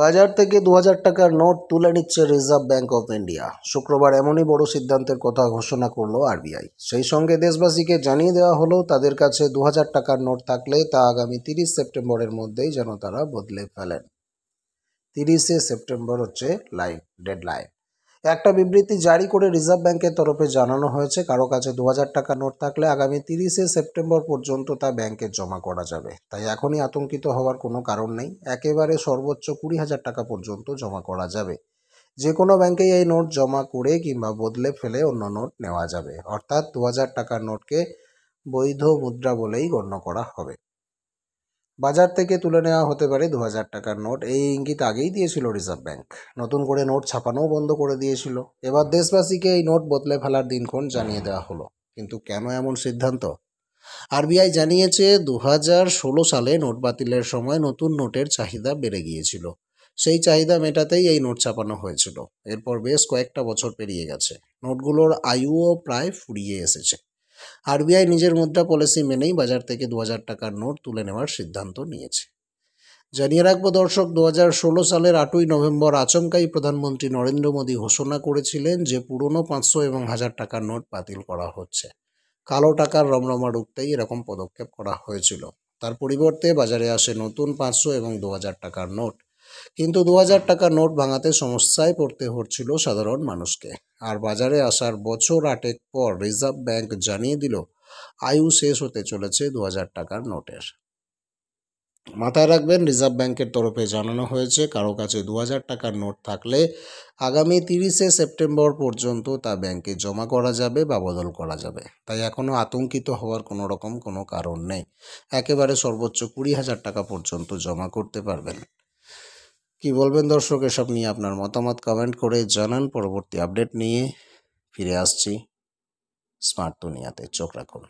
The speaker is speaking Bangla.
বাজার থেকে দু টাকার নোট তুলে নিচ্ছে রিজার্ভ ব্যাঙ্ক অফ ইন্ডিয়া শুক্রবার এমনই বড় সিদ্ধান্তের কথা ঘোষণা করলো আরবিআই সেই সঙ্গে দেশবাসীকে জানিয়ে দেওয়া হলো তাদের কাছে দু টাকার নোট থাকলে তা আগামী তিরিশ সেপ্টেম্বরের মধ্যেই যেন তারা বদলে ফেলেন তিরিশে সেপ্টেম্বর হচ্ছে লাইভ লাইভ একটা বিবৃতি জারি করে রিজার্ভ ব্যাংকের তরফে জানানো হয়েছে কারো কাছে দু টাকা নোট থাকলে আগামী তিরিশে সেপ্টেম্বর পর্যন্ত তা ব্যাংকে জমা করা যাবে তাই এখনই আতঙ্কিত হওয়ার কোনো কারণ নেই একেবারে সর্বোচ্চ কুড়ি হাজার টাকা পর্যন্ত জমা করা যাবে যে কোনো ব্যাংকেই এই নোট জমা করে কিংবা বদলে ফেলে অন্য নোট নেওয়া যাবে অর্থাৎ দু টাকার নোটকে বৈধ মুদ্রা বলেই গণ্য করা হবে বাজার থেকে তুলে নেওয়া হতে পারে দু হাজার টাকার নোট এই ইঙ্গিত আগেই দিয়েছিল রিজার্ভ ব্যাঙ্ক নতুন করে নোট ছাপানোও বন্ধ করে দিয়েছিল এবার দেশবাসীকে এই নোট বদলে ফেলার দিনক্ষণ জানিয়ে দেওয়া হলো কিন্তু কেন এমন সিদ্ধান্ত আরবিআই জানিয়েছে দু সালে নোট বাতিলের সময় নতুন নোটের চাহিদা বেড়ে গিয়েছিল সেই চাহিদা মেটাতেই এই নোট ছাপানো হয়েছিল এরপর বেশ কয়েকটা বছর পেরিয়ে গেছে নোটগুলোর আয়ুও প্রায় ফুরিয়ে এসেছে আরবিআই নিজের মুদ্রা পলিসি মেনেই বাজার থেকে দু টাকার নোট তুলে নেওয়ার সিদ্ধান্ত নিয়েছে জানিয়ে রাখব দর্শক দু সালের আটই নভেম্বর আচমকাই প্রধানমন্ত্রী নরেন্দ্র মোদী ঘোষণা করেছিলেন যে পুরনো পাঁচশো এবং হাজার টাকার নোট বাতিল করা হচ্ছে কালো টাকার রমরমা রুখতেই এরকম পদক্ষেপ করা হয়েছিল তার পরিবর্তে বাজারে আসে নতুন পাঁচশো এবং দু টাকার নোট কিন্তু দু হাজার টাকা নোট ভাঙাতে সমস্যায় পড়তে হচ্ছিল সাধারণ মানুষকে আর বাজারে আসার বছর আটেক পর রিজার্ভ ব্যাংক জানিয়ে দিল আয়ু শেষ হতে চলেছে দু হাজার টাকার নোটের মাথায় রাখবেন রিজার্ভ ব্যাংকের তরফে জানানো হয়েছে কারো কাছে দু টাকার নোট থাকলে আগামী তিরিশে সেপ্টেম্বর পর্যন্ত তা ব্যাংকে জমা করা যাবে বা বদল করা যাবে তাই এখনও আতঙ্কিত হওয়ার কোনো রকম কোনো কারণ নেই একেবারে সর্বোচ্চ কুড়ি হাজার টাকা পর্যন্ত জমা করতে পারবেন কি বলবেন দর্শক এসব নিয়ে আপনার মতামত কমেন্ট করে জানান পরবর্তী আপডেট নিয়ে ফিরে আসছি স্মার্ট দুনিয়াতে চোখ রাখুন